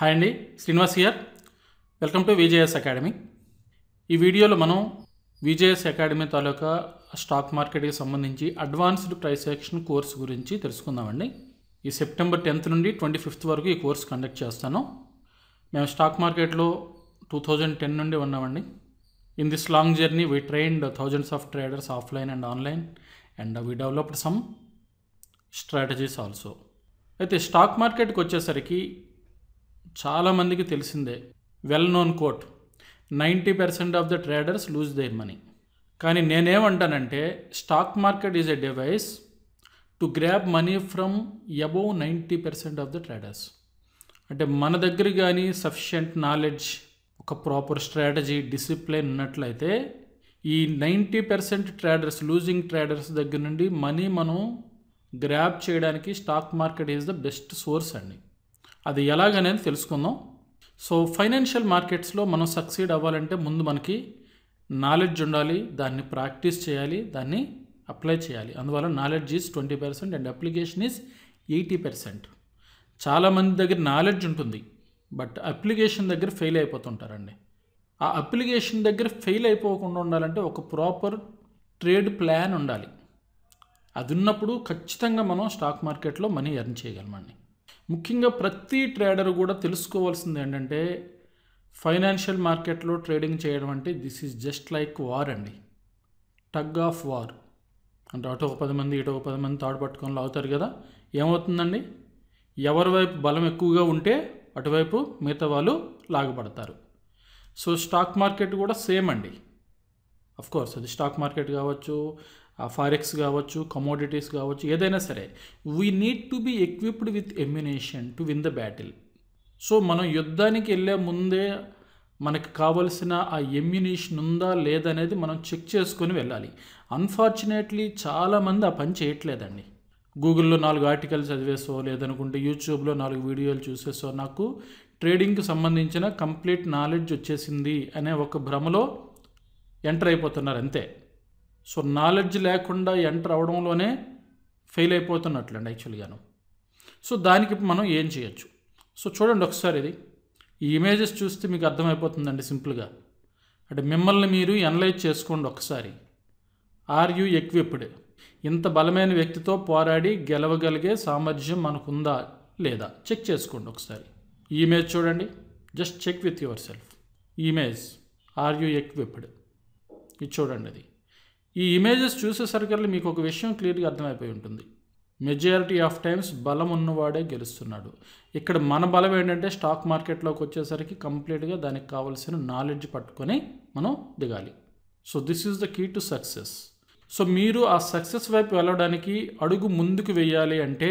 hi అండి శ్రీనివాస్ గారు welcome to VJS academy ఈ వీడియోలో మనం విజేఎస్ అకాడమీ తాలూకా స్టాక్ మార్కెట్కి సంబంధించి అడ్వాన్స్డ్ ప్రైస్ యాక్షన్ కోర్సు గురించి తెలుసుకుందామండి ఈ సెప్టెంబర్ టెన్త్ నుండి ట్వంటీ ఫిఫ్త్ వరకు ఈ కోర్సు కండక్ట్ చేస్తాను మేము స్టాక్ మార్కెట్లో టూ థౌజండ్ టెన్ నుండి ఉన్నామండి in this long journey we trained thousands of traders offline and online and we developed some strategies also అయితే స్టాక్ మార్కెట్కి వచ్చేసరికి చాలామందికి తెలిసిందే well known quote ninety percent of the traders lose their money కానీ నేనేమంటానంటే stock market is a device to grab money from above ninety percent of the traders అంటే మన దగ్గర కానీ సఫిషియంట్ నాలెడ్జ్ ఒక ప్రాపర్ స్ట్రాటజీ డిసిప్లిన్ ఉన్నట్లయితే ఈ ninety percent traders losing traders దగ్గర నుండి మనీ మనం గ్రాప్ చేయడానికి stock market is the best source అండి అది ఎలాగనేది తెలుసుకుందాం సో ఫైనాన్షియల్ మార్కెట్స్లో మనం సక్సీడ్ అవ్వాలంటే ముందు మనకి నాలెడ్జ్ ఉండాలి దాన్ని ప్రాక్టీస్ చేయాలి దాన్ని అప్లై చేయాలి అందువల్ల knowledge is twenty percent and application is eighty percent చాలామంది దగ్గర నాలెడ్జ్ ఉంటుంది బట్ అప్లికేషన్ దగ్గర ఫెయిల్ అయిపోతుంటారండి ఆ అప్లికేషన్ దగ్గర ఫెయిల్ అయిపోకుండా ఉండాలంటే ఒక ప్రాపర్ ట్రేడ్ ప్లాన్ ఉండాలి అది ఉన్నప్పుడు ఖచ్చితంగా మనం స్టాక్ మార్కెట్లో మనీ ఎర్న్ చేయగలమండి ముఖ్యంగా ప్రతి ట్రేడర్ కూడా తెలుసుకోవాల్సింది ఏంటంటే ఫైనాన్షియల్ మార్కెట్లో ట్రేడింగ్ చేయడం అంటే this is just like war అండి టగ్ ఆఫ్ వార్ అంటే అటు ఒక పది మంది ఇటు ఒక పది మంది తాడు పట్టుకొని లాగుతారు కదా ఏమవుతుందండి ఎవరి వైపు బలం ఎక్కువగా ఉంటే అటువైపు మిగతా వాళ్ళు లాగబడతారు సో స్టాక్ మార్కెట్ కూడా సేమ్ అండి కోర్స్ అది స్టాక్ మార్కెట్ కావచ్చు ఫారెక్స్ కావచ్చు కమోడిటీస్ కావచ్చు ఏదైనా సరే we need to be equipped with ammunition to win the battle so మనం యుద్ధానికి వెళ్ళే ముందే మనకు కావలసిన ఆ ఎమ్యునేషన్ ఉందా లేదనేది మనం చెక్ చేసుకొని వెళ్ళాలి అన్ఫార్చునేట్లీ చాలామంది ఆ పని చేయట్లేదండి గూగుల్లో నాలుగు ఆర్టికల్స్ చదివేసో లేదనుకుంటే యూట్యూబ్లో నాలుగు వీడియోలు చూసేసో నాకు ట్రేడింగ్కి సంబంధించిన కంప్లీట్ నాలెడ్జ్ వచ్చేసింది అనే ఒక భ్రమలో ఎంటర్ అయిపోతున్నారు అంతే సో నాలెడ్జ్ లేకుండా ఎంటర్ అవడంలోనే ఫెయిల్ అయిపోతున్నట్లండి యాక్చువల్గాను సో దానికి మనం ఏం చేయొచ్చు సో చూడండి ఒకసారి ఇది ఈ ఇమేజెస్ చూస్తే మీకు అర్థమైపోతుందండి సింపుల్గా అంటే మిమ్మల్ని మీరు ఎనలైజ్ చేసుకోండి ఒకసారి ఆర్ యూ ఎక్విప్డ్ ఇంత బలమైన వ్యక్తితో పోరాడి గెలవగలిగే సామర్థ్యం మనకుందా లేదా చెక్ చేసుకోండి ఒకసారి ఈ ఇమేజ్ చూడండి just check with yourself image are you equipped ఇది చూడండి అది ఈ ఇమేజెస్ చూసేసరికల్లా మీకు ఒక విషయం క్లియర్గా అర్థమైపోయి ఉంటుంది మెజారిటీ ఆఫ్ టైమ్స్ బలం ఉన్నవాడే గెలుస్తున్నాడు ఇక్కడ మన బలం ఏంటంటే స్టాక్ మార్కెట్లోకి వచ్చేసరికి కంప్లీట్గా దానికి కావాల్సిన నాలెడ్జ్ పట్టుకొని మనం దిగాలి so this is the key to success so మీరు ఆ సక్సెస్ వైపు వెళ్ళడానికి అడుగు ముందుకు వెయ్యాలి అంటే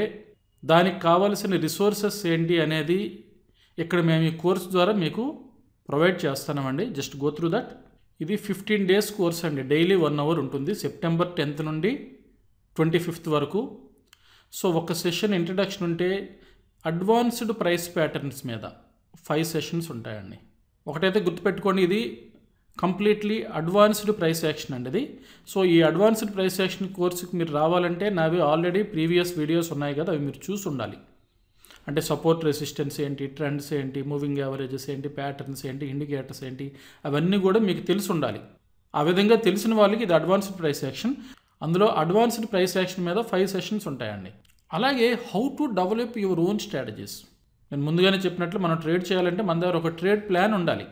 దానికి కావలసిన రిసోర్సెస్ ఏంటి అనేది ఇక్కడ మేము ఈ కోర్స్ ద్వారా మీకు ప్రొవైడ్ చేస్తున్నామండి జస్ట్ గో త్రూ దట్ ఇది ఫిఫ్టీన్ డేస్ కోర్స్ అండి డైలీ వన్ అవర్ ఉంటుంది సెప్టెంబర్ టెన్త్ నుండి ట్వంటీ ఫిఫ్త్ వరకు సో ఒక సెషన్ ఇంట్రడక్షన్ ఉంటే అడ్వాన్స్డ్ ప్రైస్ ప్యాటర్న్స్ మీద ఫైవ్ సెషన్స్ ఉంటాయండి ఒకటైతే గుర్తుపెట్టుకోండి ఇది కంప్లీట్లీ అడ్వాన్స్డ్ ప్రైస్ యాక్షన్ అండి ఇది సో ఈ అడ్వాన్స్డ్ ప్రైస్ యాక్షన్ కోర్సుకి మీరు రావాలంటే నావి ఆల్రెడీ ప్రీవియస్ వీడియోస్ ఉన్నాయి కదా అవి మీరు చూసి ఉండాలి అంటే సపోర్ట్ రెసిస్టెన్స్ ఏంటి ట్రెండ్స్ ఏంటి మూవింగ్ యావరేజెస్ ఏంటి ప్యాటర్న్స్ ఏంటి ఇండికేటర్స్ ఏంటి అవన్నీ కూడా మీకు తెలిసి ఉండాలి ఆ విధంగా తెలిసిన వాళ్ళకి ఇది అడ్వాన్స్డ్ ప్రైస్ యాక్షన్ అందులో అడ్వాన్స్డ్ ప్రైస్ యాక్షన్ మీద ఫైవ్ సెషన్స్ ఉంటాయండి అలాగే how to develop your own strategies నేను ముందుగానే చెప్పినట్లు మనం ట్రేడ్ చేయాలంటే మన దగ్గర ఒక ట్రేడ్ ప్లాన్ ఉండాలి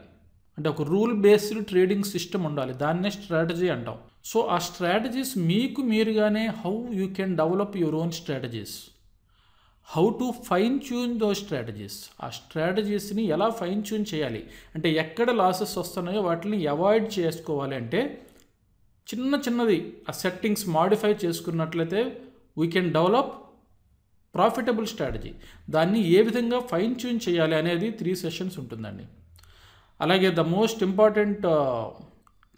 అంటే ఒక రూల్ బేస్డ్ ట్రేడింగ్ సిస్టమ్ ఉండాలి దాన్నే స్ట్రాటజీ అంటాం సో ఆ స్ట్రాటజీస్ మీకు మీరుగానే how you can develop your own strategies how to fine tune those strategies ఆ స్ట్రాటజీస్ని ఎలా ఫైన్ ట్యూన్ చేయాలి అంటే ఎక్కడ లాసెస్ వస్తున్నాయో వాటిని అవాయిడ్ చేసుకోవాలి అంటే చిన్న చిన్నది ఆ సెట్టింగ్స్ మాడిఫై చేసుకున్నట్లయితే we can develop profitable strategy దాన్ని ఏ విధంగా ఫైన్ ట్యూన్ చేయాలి అనేది త్రీ సెషన్స్ ఉంటుందండి అలాగే ద మోస్ట్ ఇంపార్టెంట్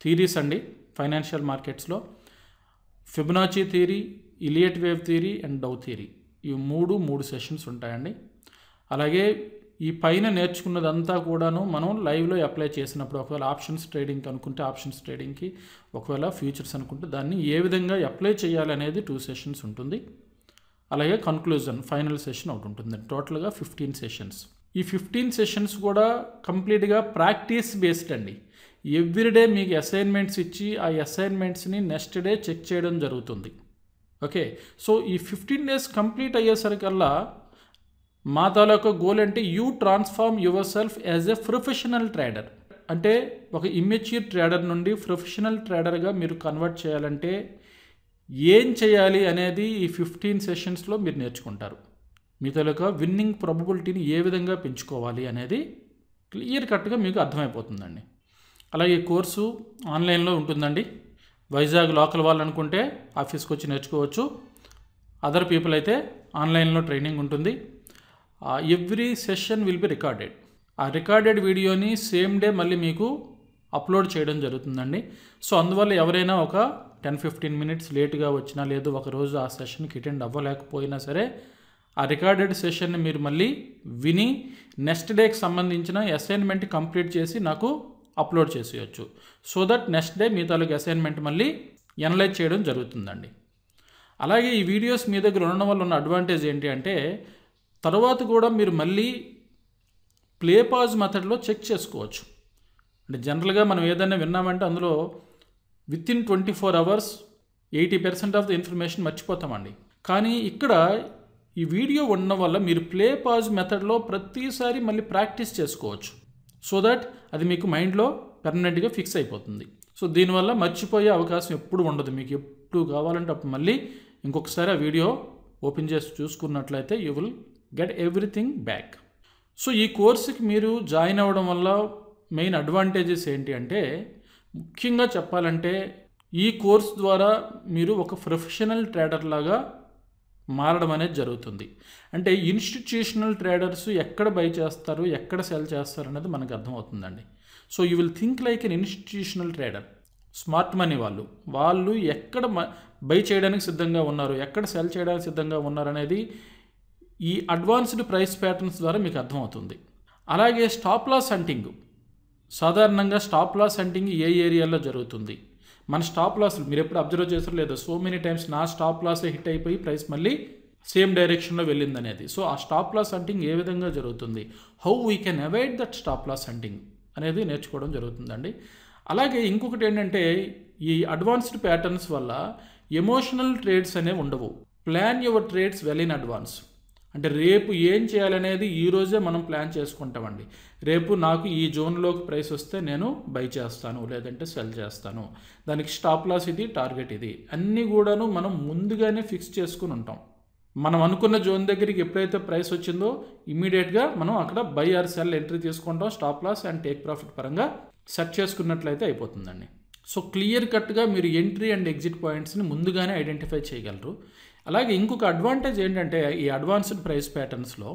థీరీస్ అండి ఫైనాన్షియల్ మార్కెట్స్లో Fibonacci theory Elliott wave theory and Dow theory ఈ మూడు మూడు సెషన్స్ ఉంటాయండి అలాగే ఈ పైన నేర్చుకున్నదంతా కూడాను మనం లైవ్లో అప్లై చేసినప్పుడు ఒకవేళ ఆప్షన్స్ ట్రేడింగ్కి అనుకుంటే ఆప్షన్స్ ట్రేడింగ్కి ఒకవేళ ఫ్యూచర్స్ అనుకుంటే దాన్ని ఏ విధంగా అప్లై చేయాలనేది టూ సెషన్స్ ఉంటుంది అలాగే కన్క్లూజన్ ఫైనల్ సెషన్ ఒకటి ఉంటుంది టోటల్గా ఫిఫ్టీన్ సెషన్స్ ఈ ఫిఫ్టీన్ సెషన్స్ కూడా కంప్లీట్గా ప్రాక్టీస్ బేస్డ్ అండి ఎవ్రీడే మీకు అసైన్మెంట్స్ ఇచ్చి ఆ అసైన్మెంట్స్ని నెక్స్ట్ డే చెక్ చేయడం జరుగుతుంది ఓకే సో ఈ ఫిఫ్టీన్ డేస్ కంప్లీట్ అయ్యేసరికల్లా మా తాలూకా గోల్ అంటే you transform yourself as a professional trader అంటే ఒక ఇమ్మెచ్యూర్ ట్రేడర్ నుండి ప్రొఫెషనల్ ట్రేడర్గా మీరు కన్వర్ట్ చేయాలంటే ఏం చేయాలి అనేది ఈ ఫిఫ్టీన్ సెషన్స్లో మీరు నేర్చుకుంటారు మీ తాలూకా విన్నింగ్ ప్రాబబిలిటీని ఏ విధంగా పెంచుకోవాలి అనేది క్లియర్ కట్గా మీకు అర్థమైపోతుందండి అలాగే కోర్సు ఆన్లైన్లో ఉంటుందండి వైజాగ్ లోకల్ వాళ్ళు అనుకుంటే ఆఫీస్కి వచ్చి నేర్చుకోవచ్చు అదర్ పీపుల్ అయితే ఆన్లైన్లో ట్రైనింగ్ ఉంటుంది every session will be recorded ఆ రికార్డెడ్ వీడియోని సేమ్ డే మళ్ళీ మీకు అప్లోడ్ చేయడం జరుగుతుందండి సో అందువల్ల ఎవరైనా ఒక టెన్ ఫిఫ్టీన్ మినిట్స్ లేట్గా వచ్చినా లేదు ఒకరోజు ఆ సెషన్కి అటెండ్ అవ్వలేకపోయినా సరే ఆ రికార్డెడ్ సెషన్ని మీరు మళ్ళీ విని నెక్స్ట్ డేకి సంబంధించిన అసైన్మెంట్ కంప్లీట్ చేసి నాకు అప్లోడ్ చేసేయచ్చు సో దట్ నెక్స్ట్ డే మీ తాలూకు అసైన్మెంట్ మళ్ళీ ఎనలైజ్ చేయడం జరుగుతుందండి అలాగే ఈ వీడియోస్ మీ దగ్గర ఉండడం వల్ల ఉన్న అడ్వాంటేజ్ ఏంటి అంటే తర్వాత కూడా మీరు మళ్ళీ ప్లే పాజ్ మెథడ్లో చెక్ చేసుకోవచ్చు అంటే జనరల్గా మనం ఏదైనా విన్నామంటే అందులో within twenty four hours eighty percent of the information మర్చిపోతామండి కానీ ఇక్కడ ఈ వీడియో ఉండడం వల్ల మీరు ప్లే పాజ్ మెథడ్లో ప్రతిసారి మళ్ళీ ప్రాక్టీస్ చేసుకోవచ్చు సో దట్ అది మీకు మైండ్లో పెర్మనెంట్గా ఫిక్స్ అయిపోతుంది సో దీనివల్ల మర్చిపోయే అవకాశం ఎప్పుడు ఉండదు మీకు ఎప్పుడు కావాలంటే అప్పుడు మళ్ళీ ఇంకొకసారి ఆ వీడియో ఓపెన్ చేసి చూసుకున్నట్లయితే you will get everything back so ఈ కోర్సుకి మీరు జాయిన్ అవ్వడం వల్ల మెయిన్ అడ్వాంటేజెస్ ఏంటి అంటే ముఖ్యంగా చెప్పాలంటే ఈ కోర్స్ ద్వారా మీరు ఒక ప్రొఫెషనల్ ట్రేడర్ లాగా మారడం అనేది జరుగుతుంది అంటే ఇన్స్టిట్యూషనల్ ట్రేడర్స్ ఎక్కడ బై చేస్తారు ఎక్కడ సెల్ చేస్తారు అనేది మనకు అర్థమవుతుందండి so you will think like an institutional trader smart money వాళ్ళు వాళ్ళు ఎక్కడ బై చేయడానికి సిద్ధంగా ఉన్నారు ఎక్కడ సెల్ చేయడానికి సిద్ధంగా ఉన్నారు అనేది ఈ అడ్వాన్స్డ్ ప్రైస్ ప్యాటర్న్స్ ద్వారా మీకు అర్థమవుతుంది అలాగే స్టాప్ లాస్ హంటింగ్ సాధారణంగా స్టాప్ లాస్ హంటింగ్ ఏ ఏరియాలో జరుగుతుంది మన స్టాప్ లాస్ మీరు ఎప్పుడు అబ్జర్వ్ చేసారో లేదో సో మెనీ టైమ్స్ నా స్టాప్ లాస్ హిట్ అయిపోయి ప్రైస్ మళ్ళీ సేమ్ డైరెక్షన్లో వెళ్ళింది అనేది సో ఆ స్టాప్ లాస్ హంటింగ్ ఏ విధంగా జరుగుతుంది how we can avoid that stop loss hunting అనేది నేర్చుకోవడం జరుగుతుందండి అలాగే ఇంకొకటి ఏంటంటే ఈ అడ్వాన్స్డ్ ప్యాటర్న్స్ వల్ల ఎమోషనల్ ట్రేడ్స్ అనేవి ఉండవు plan your trades well in advance అంటే రేపు ఏం చేయాలనేది ఈరోజే మనం ప్లాన్ చేసుకుంటామండి రేపు నాకు ఈ జోన్లోకి ప్రైస్ వస్తే నేను బై చేస్తాను లేదంటే సెల్ చేస్తాను దానికి స్టాప్ లాస్ ఇది టార్గెట్ ఇది అన్నీ కూడాను మనం ముందుగానే ఫిక్స్ చేసుకుని ఉంటాం మనం అనుకున్న జోన్ దగ్గరికి ఎప్పుడైతే ప్రైస్ వచ్చిందో ఇమీడియట్గా మనం అక్కడ బై ఆర్ సెల్ ఎంట్రీ తీసుకుంటాం stop loss and take profit పరంగా సెట్ చేసుకున్నట్లయితే అయిపోతుందండి సో క్లియర్ కట్గా మీరు ఎంట్రీ అండ్ ఎగ్జిట్ పాయింట్స్ని ముందుగానే ఐడెంటిఫై చేయగలరు అలాగే ఇంకొక అడ్వాంటేజ్ ఏంటంటే ఈ అడ్వాన్స్డ్ ప్రైస్ ప్యాటర్న్స్లో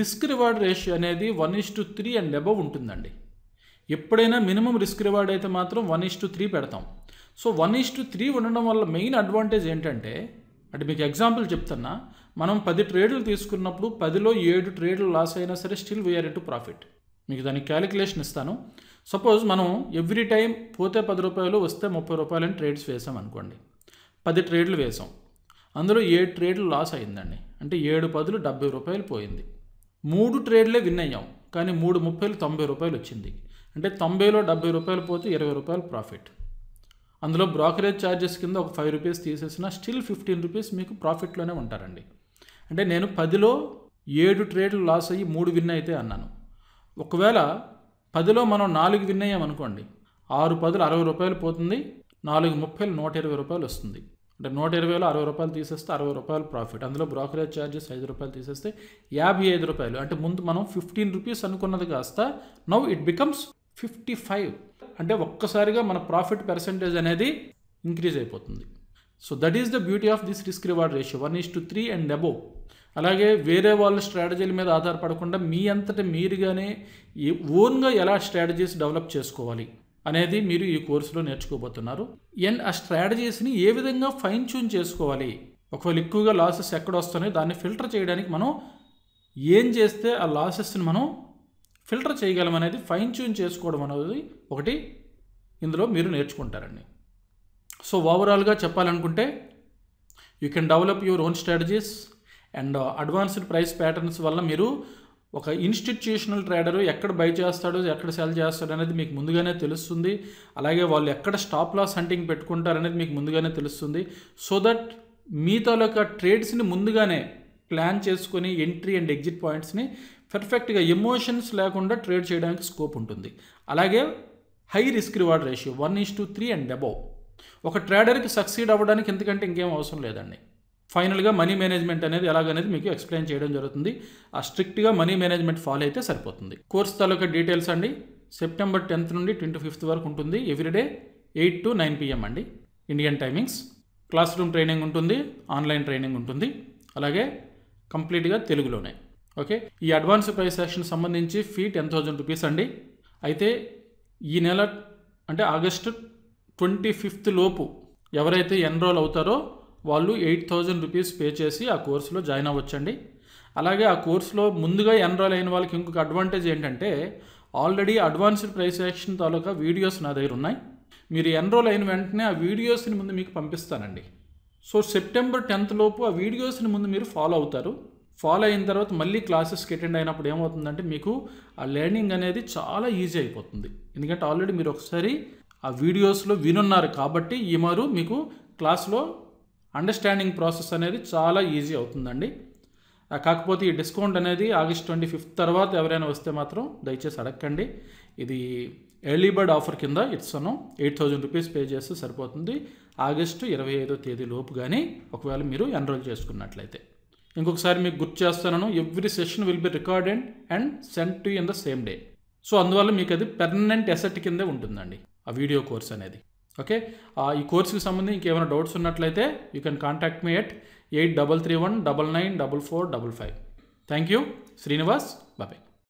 రిస్క్ రివార్డ్ రేషియో అనేది one is to three and above ఉంటుందండి ఎప్పుడైనా మినిమం రిస్క్ రివార్డ్ అయితే మాత్రం వన్ ఇస్ టు త్రీ పెడతాం so one is to three ఉండడం వల్ల మెయిన్ అడ్వాంటేజ్ ఏంటంటే అంటే మీకు ఎగ్జాంపుల్ చెప్తున్నా మనం పది ట్రేడ్లు తీసుకున్నప్పుడు పదిలో ఏడు ట్రేడ్లు లాస్ అయినా సరే స్టిల్ వేఆర్ టు ప్రాఫిట్ మీకు దానికి క్యాలిక్యులేషన్ ఇస్తాను సపోజ్ మనం ఎవ్రీ టైం పోతే పది రూపాయలు వస్తే ముప్పై రూపాయలని ట్రేడ్స్ వేసాం అనుకోండి పది ట్రేడ్లు వేసాం అందులో ఏడు ట్రేడ్లు లాస్ అయిందండి అంటే ఏడు పదులు డెబ్బై రూపాయలు పోయింది మూడు ట్రేడ్లే విన్ అయ్యాం కానీ మూడు ముప్పైలు తొంభై రూపాయలు వచ్చింది అంటే తొంభైలో డెబ్బై రూపాయలు పోతే ఇరవై రూపాయలు ప్రాఫిట్ అందులో బ్రోకరేజ్ ఛార్జెస్ కింద ఒక ఫైవ్ రూపీస్ తీసేసిన స్టిల్ ఫిఫ్టీన్ రూపీస్ మీకు ప్రాఫిట్లోనే ఉంటారండి అంటే నేను పదిలో ఏడు ట్రేడ్లు లాస్ అయ్యి మూడు విన్ అయితే అన్నాను ఒకవేళ పదిలో మనం నాలుగు విన్ అయ్యామనుకోండి ఆరు పదులు అరవై రూపాయలు పోతుంది నాలుగు ముప్పైలు నూట ఇరవై రూపాయలు వస్తుంది అంటే నూట ఇరవైలో అరవై రూపాయలు తీసేస్తే అరవై రూపాయలు ప్రాఫిట్ అందులో బ్రోకరేజ్ ఛార్జెస్ ఐదు రూపాయలు తీసేస్తే యాభై ఐదు రూపాయలు అంటే ముందు మనం ఫిఫ్టీన్ రూపీస్ అనుకున్నది కాస్త now it becomes fifty five అంటే ఒక్కసారిగా మన ప్రాఫిట్ పర్సంటేజ్ అనేది ఇంక్రీజ్ అయిపోతుంది so that is the beauty of this risk reward ratio one is to three and above అలాగే వేరే వాళ్ళ స్ట్రాటజీల మీద ఆధారపడకుండా మీ అంతటి మీరుగానే ఓన్గా ఎలా స్ట్రాటజీస్ డెవలప్ చేసుకోవాలి అనేది మీరు ఈ కోర్సులో నేర్చుకోబోతున్నారు అండ్ ఆ స్ట్రాటజీస్ని ఏ విధంగా ఫైన్ ట్యూన్ చేసుకోవాలి ఒకవేళ ఎక్కువగా లాసెస్ ఎక్కడ వస్తున్నాయో దాన్ని ఫిల్టర్ చేయడానికి మనం ఏం చేస్తే ఆ లాసెస్ని మనం ఫిల్టర్ చేయగలం అనేది ఫైన్ ట్యూన్ చేసుకోవడం అనేది ఒకటి ఇందులో మీరు నేర్చుకుంటారండి సో ఓవరాల్గా చెప్పాలనుకుంటే you can develop your own strategies and advanced price patterns వల్ల మీరు ఒక ఇన్స్టిట్యూషనల్ ట్రేడర్ ఎక్కడ బై చేస్తాడో ఎక్కడ సెల్ చేస్తాడు అనేది మీకు ముందుగానే తెలుస్తుంది అలాగే వాళ్ళు ఎక్కడ స్టాప్ లాస్ హంటింగ్ పెట్టుకుంటారనేది మీకు ముందుగానే తెలుస్తుంది సో దట్ మీ తాలూకా ట్రేడ్స్ని ముందుగానే ప్లాన్ చేసుకొని ఎంట్రీ అండ్ ఎగ్జిట్ పాయింట్స్ని పర్ఫెక్ట్గా ఎమోషన్స్ లేకుండా ట్రేడ్ చేయడానికి స్కోప్ ఉంటుంది అలాగే high risk reward ratio one is to three and above ఒక ట్రేడర్కి సక్సీడ్ అవ్వడానికి ఎందుకంటే ఇంకేం అవసరం లేదండి ఫైనల్గా మనీ మేనేజ్మెంట్ అనేది ఎలాగనేది మీకు ఎక్స్ప్లెయిన్ చేయడం జరుగుతుంది ఆ స్ట్రిక్ట్గా మనీ మేనేజ్మెంట్ ఫాలో అయితే సరిపోతుంది కోర్స్ తాలూకా డీటెయిల్స్ అండి సెప్టెంబర్ టెన్త్ నుండి ట్వంటీ ఫిఫ్త్ వరకు ఉంటుంది everyday eight to nine PM అండి Indian timings classroom training ఉంటుంది ఆన్లైన్ ట్రైనింగ్ ఉంటుంది అలాగే కంప్లీట్గా తెలుగులోనే ఓకే ఈ అడ్వాన్స్ ప్రైస్ సెక్షన్ సంబంధించి ఫీ టెన్ థౌజండ్ రూపీస్ అండి అయితే ఈ నెల అంటే ఆగస్టు ట్వంటీ ఫిఫ్త్ లోపు ఎవరైతే ఎన్రోల్ అవుతారో వాళ్ళు ఎయిట్ థౌజండ్ రూపీస్ పే చేసి ఆ కోర్సులో జాయిన్ అవ్వచ్చండి అలాగే ఆ కోర్సులో ముందుగా ఎన్రోల్ అయిన వాళ్ళకి ఇంకొక అడ్వాంటేజ్ ఏంటంటే ఆల్రెడీ అడ్వాన్స్డ్ ప్రైస్ యాక్షన్ తాలూకా వీడియోస్ నా దగ్గర ఉన్నాయి మీరు ఎన్రోల్ అయిన వెంటనే ఆ వీడియోస్ని ముందు మీకు పంపిస్తానండి సో సెప్టెంబర్ టెన్త్ లోపు ఆ వీడియోస్ని ముందు మీరు ఫాలో అవుతారు ఫాలో అయిన తర్వాత మళ్ళీ క్లాసెస్కి అటెండ్ అయినప్పుడు ఏమవుతుందంటే మీకు ఆ లెర్నింగ్ అనేది చాలా ఈజీ అయిపోతుంది ఎందుకంటే ఆల్రెడీ మీరు ఒకసారి ఆ వీడియోస్లో వినున్నారు కాబట్టి ఈ మారు మీకు క్లాస్లో అండర్స్టాండింగ్ ప్రాసెస్ అనేది చాలా ఈజీ అవుతుందండి కాకపోతే ఈ డిస్కౌంట్ అనేది ఆగస్ట్ ట్వంటీ ఫిఫ్త్ తర్వాత ఎవరైనా వస్తే మాత్రం దయచేసి అడగండి ఇది ఎర్లీ బర్డ్ ఆఫర్ కింద ఇస్తాను ఎయిట్ థౌజండ్ రూపీస్ పే చేస్తే సరిపోతుంది ఆగస్టు ఇరవై ఐదో తేదీ లోపు కానీ ఒకవేళ మీరు ఎన్రోల్ చేసుకున్నట్లయితే ఇంకొకసారి మీకు గుర్తు చేస్తాను every session will be recorded and send to in the same day so అందువల్ల మీకు అది పెర్మనెంట్ ఎసెట్ కిందే ఉంటుందండి ఆ వీడియో కోర్స్ అనేది ఓకే ఈ కోర్సుకి సంబంధించి ఇంకేమైనా డౌట్స్ ఉన్నట్లయితే you can contact me at eight double three one double nine double four double five thank you Srinivas బాబాయ్